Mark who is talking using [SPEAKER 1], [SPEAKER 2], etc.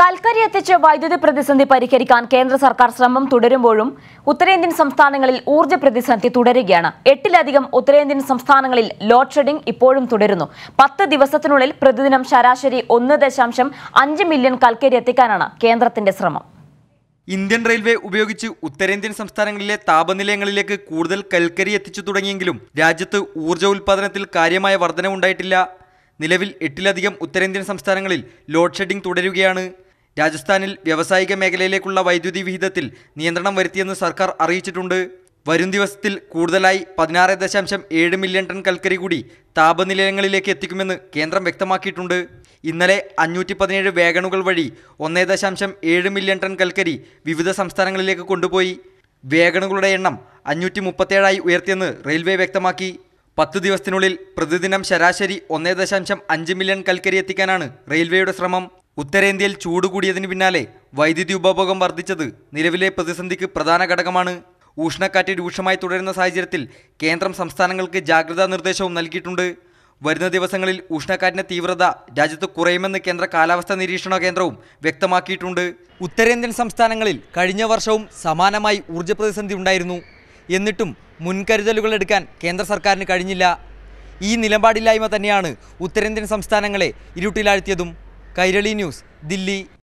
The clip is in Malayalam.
[SPEAKER 1] കൽക്കരി എത്തിച്ച് വൈദ്യുതി പ്രതിസന്ധി പരിഹരിക്കാൻ കേന്ദ്ര സർക്കാർ ശ്രമം തുടരുമ്പോഴും ഉത്തരേന്ത്യൻ സംസ്ഥാനങ്ങളിൽ ഊർജ്ജ പ്രതിസന്ധി തുടരുകയാണ് എട്ടിലധികം ഉത്തരേന്ത്യൻ സംസ്ഥാനങ്ങളിൽ ലോഡ് ഷെഡിംഗ് ഇപ്പോഴും തുടരുന്നു പത്ത് ദിവസത്തിനുള്ളിൽ പ്രതിദിനം ശരാശരി ഒന്ന് മില്യൺ കൽക്കരി എത്തിക്കാനാണ് കേന്ദ്രത്തിന്റെ ശ്രമം
[SPEAKER 2] ഇന്ത്യൻ റെയിൽവേ ഉപയോഗിച്ച് ഉത്തരേന്ത്യൻ സംസ്ഥാനങ്ങളിലെ താപനിലയങ്ങളിലേക്ക് കൂടുതൽ കൽക്കരി എത്തിച്ചു തുടങ്ങിയെങ്കിലും രാജ്യത്ത് ഊർജ്ജ ഉൽപ്പാദനത്തിൽ കാര്യമായ വർധനവുണ്ടായിട്ടില്ല നിലവിൽ എട്ടിലധികം ഉത്തരേന്ത്യൻ സംസ്ഥാനങ്ങളിൽ ലോഡ് ഷെഡിംഗ് തുടരുകയാണ് രാജസ്ഥാനിൽ വ്യാവസായിക മേഖലയിലേക്കുള്ള വൈദ്യുതി വിഹിതത്തിൽ നിയന്ത്രണം വരുത്തിയെന്ന് സർക്കാർ അറിയിച്ചിട്ടുണ്ട് വരും ദിവസത്തിൽ കൂടുതലായി പതിനാറ് ദശാംശം ഏഴ് മില്യൺ ടൺ കൽക്കരി കൂടി താപനിലയങ്ങളിലേക്ക് എത്തിക്കുമെന്ന് കേന്ദ്രം വ്യക്തമാക്കിയിട്ടുണ്ട് ഇന്നലെ അഞ്ഞൂറ്റി പതിനേഴ് വേഗണുകൾ വഴി ഒന്നേ ദശാംശം ഏഴ് മില്യൺ ടൺ കൽക്കരി വിവിധ സംസ്ഥാനങ്ങളിലേക്ക് കൊണ്ടുപോയി വേഗണുകളുടെ എണ്ണം അഞ്ഞൂറ്റി മുപ്പത്തേഴായി ഉയർത്തിയെന്ന് റെയിൽവേ വ്യക്തമാക്കി പത്തു ദിവസത്തിനുള്ളിൽ പ്രതിദിനം ശരാശരി ഒന്നേ ദശാംശം അഞ്ച് മില്യൺ കൽക്കരി എത്തിക്കാനാണ് റെയിൽവേയുടെ ശ്രമം ഉത്തരേന്ത്യയിൽ ചൂട് കൂടിയതിന് പിന്നാലെ വൈദ്യുതി ഉപഭോഗം വർദ്ധിച്ചത് നിലവിലെ പ്രതിസന്ധിക്ക് പ്രധാന ഘടകമാണ് ഊഷ്ണക്കാറ്റ് രൂക്ഷമായി തുടരുന്ന സാഹചര്യത്തിൽ കേന്ദ്രം സംസ്ഥാനങ്ങൾക്ക് ജാഗ്രതാ നിർദ്ദേശവും നൽകിയിട്ടുണ്ട് വരുന്ന ദിവസങ്ങളിൽ ഊഷ്ണക്കാറ്റിന്റെ തീവ്രത രാജ്യത്ത് കുറയുമെന്ന് കേന്ദ്ര കാലാവസ്ഥാ നിരീക്ഷണ കേന്ദ്രവും വ്യക്തമാക്കിയിട്ടുണ്ട് ഉത്തരേന്ത്യൻ സംസ്ഥാനങ്ങളിൽ കഴിഞ്ഞ വർഷവും സമാനമായി ഊർജ്ജ പ്രതിസന്ധി ഉണ്ടായിരുന്നു എന്നിട്ടും മുൻകരുതലുകൾ എടുക്കാൻ കേന്ദ്ര സർക്കാരിന് കഴിഞ്ഞില്ല ഈ നിലപാടില്ലായ്മ തന്നെയാണ് ഉത്തരേന്ത്യൻ സംസ്ഥാനങ്ങളെ ഇരുട്ടിലാഴ്ത്തിയതും കൈരളി ന്യൂസ് ദില്ലി